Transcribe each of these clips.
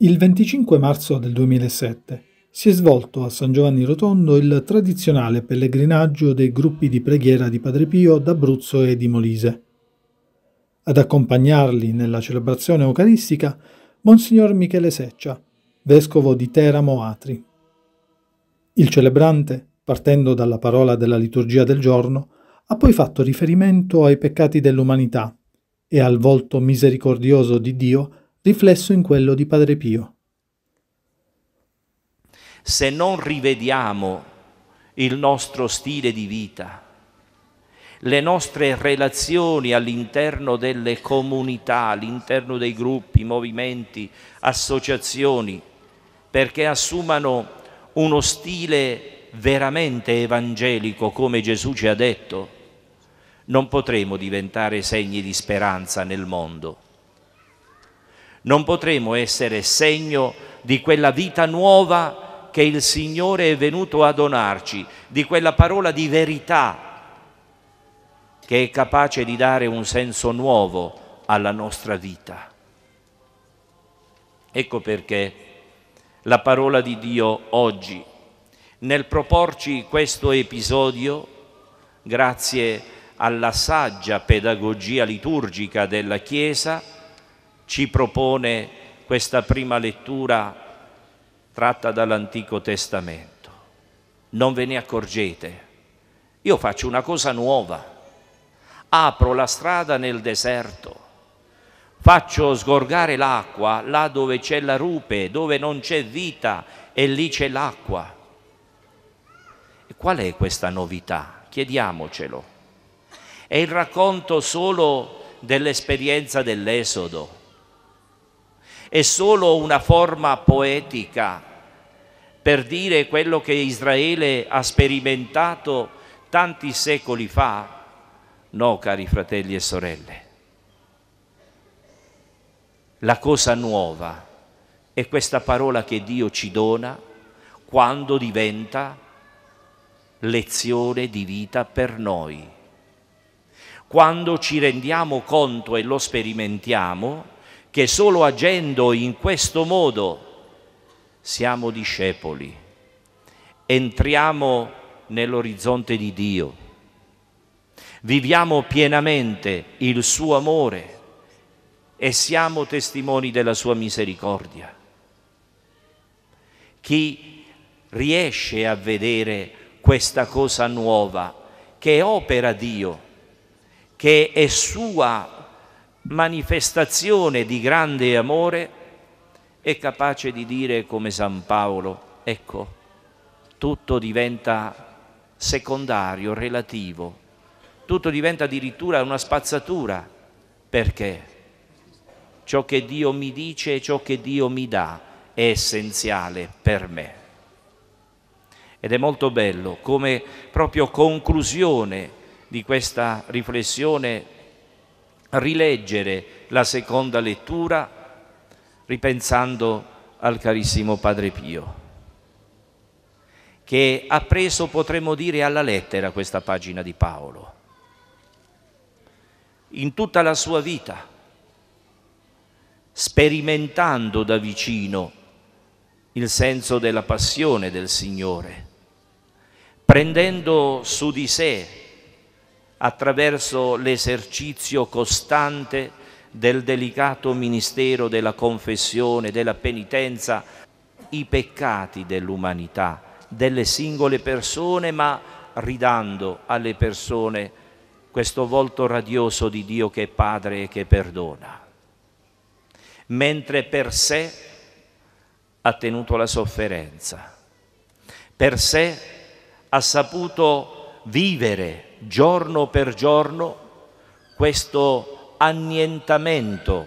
Il 25 marzo del 2007 si è svolto a San Giovanni Rotondo il tradizionale pellegrinaggio dei gruppi di preghiera di Padre Pio d'Abruzzo e di Molise. Ad accompagnarli nella celebrazione eucaristica Monsignor Michele Seccia, vescovo di Teramo Atri. Il celebrante, partendo dalla parola della liturgia del giorno, ha poi fatto riferimento ai peccati dell'umanità e al volto misericordioso di Dio riflesso in quello di Padre Pio. Se non rivediamo il nostro stile di vita, le nostre relazioni all'interno delle comunità, all'interno dei gruppi, movimenti, associazioni, perché assumano uno stile veramente evangelico, come Gesù ci ha detto, non potremo diventare segni di speranza nel mondo non potremo essere segno di quella vita nuova che il Signore è venuto a donarci, di quella parola di verità che è capace di dare un senso nuovo alla nostra vita. Ecco perché la parola di Dio oggi, nel proporci questo episodio, grazie alla saggia pedagogia liturgica della Chiesa, ci propone questa prima lettura tratta dall'Antico Testamento. Non ve ne accorgete. Io faccio una cosa nuova. Apro la strada nel deserto. Faccio sgorgare l'acqua là dove c'è la rupe, dove non c'è vita e lì c'è l'acqua. E qual è questa novità? Chiediamocelo. È il racconto solo dell'esperienza dell'Esodo è solo una forma poetica per dire quello che Israele ha sperimentato tanti secoli fa? No, cari fratelli e sorelle. La cosa nuova è questa parola che Dio ci dona quando diventa lezione di vita per noi. Quando ci rendiamo conto e lo sperimentiamo, che solo agendo in questo modo siamo discepoli, entriamo nell'orizzonte di Dio, viviamo pienamente il suo amore e siamo testimoni della sua misericordia. Chi riesce a vedere questa cosa nuova che opera Dio, che è sua manifestazione di grande amore è capace di dire come San Paolo, ecco, tutto diventa secondario, relativo, tutto diventa addirittura una spazzatura, perché ciò che Dio mi dice e ciò che Dio mi dà è essenziale per me. Ed è molto bello come proprio conclusione di questa riflessione rileggere la seconda lettura ripensando al carissimo Padre Pio, che ha preso, potremmo dire, alla lettera questa pagina di Paolo. In tutta la sua vita, sperimentando da vicino il senso della passione del Signore, prendendo su di sé attraverso l'esercizio costante del delicato ministero della confessione, della penitenza, i peccati dell'umanità, delle singole persone, ma ridando alle persone questo volto radioso di Dio che è Padre e che perdona. Mentre per sé ha tenuto la sofferenza, per sé ha saputo vivere giorno per giorno questo annientamento,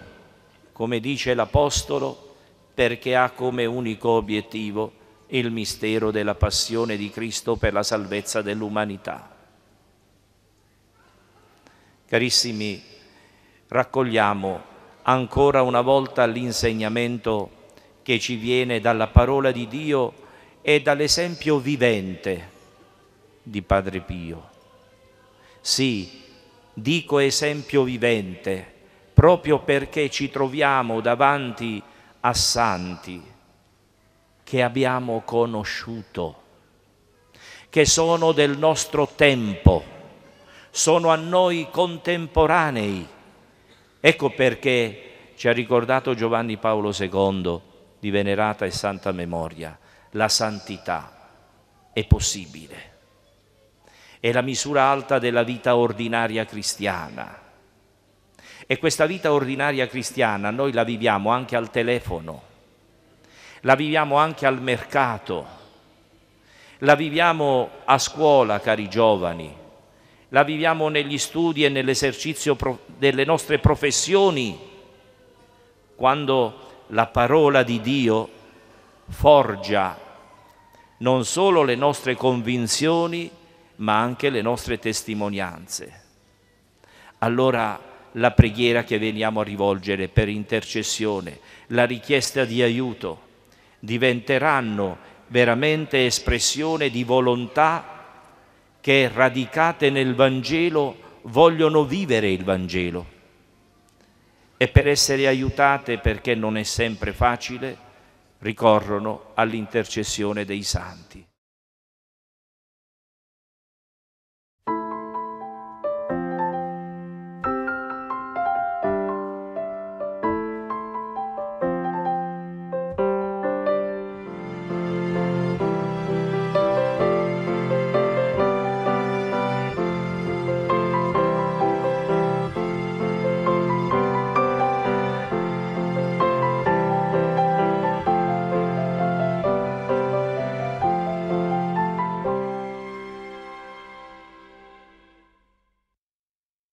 come dice l'Apostolo, perché ha come unico obiettivo il mistero della passione di Cristo per la salvezza dell'umanità. Carissimi, raccogliamo ancora una volta l'insegnamento che ci viene dalla parola di Dio e dall'esempio vivente di Padre Pio. Sì, dico esempio vivente, proprio perché ci troviamo davanti a santi che abbiamo conosciuto, che sono del nostro tempo, sono a noi contemporanei. Ecco perché ci ha ricordato Giovanni Paolo II di venerata e santa memoria, la santità è possibile è la misura alta della vita ordinaria cristiana. E questa vita ordinaria cristiana noi la viviamo anche al telefono, la viviamo anche al mercato, la viviamo a scuola, cari giovani, la viviamo negli studi e nell'esercizio delle nostre professioni, quando la parola di Dio forgia non solo le nostre convinzioni, ma anche le nostre testimonianze. Allora la preghiera che veniamo a rivolgere per intercessione, la richiesta di aiuto, diventeranno veramente espressione di volontà che radicate nel Vangelo vogliono vivere il Vangelo. E per essere aiutate, perché non è sempre facile, ricorrono all'intercessione dei santi.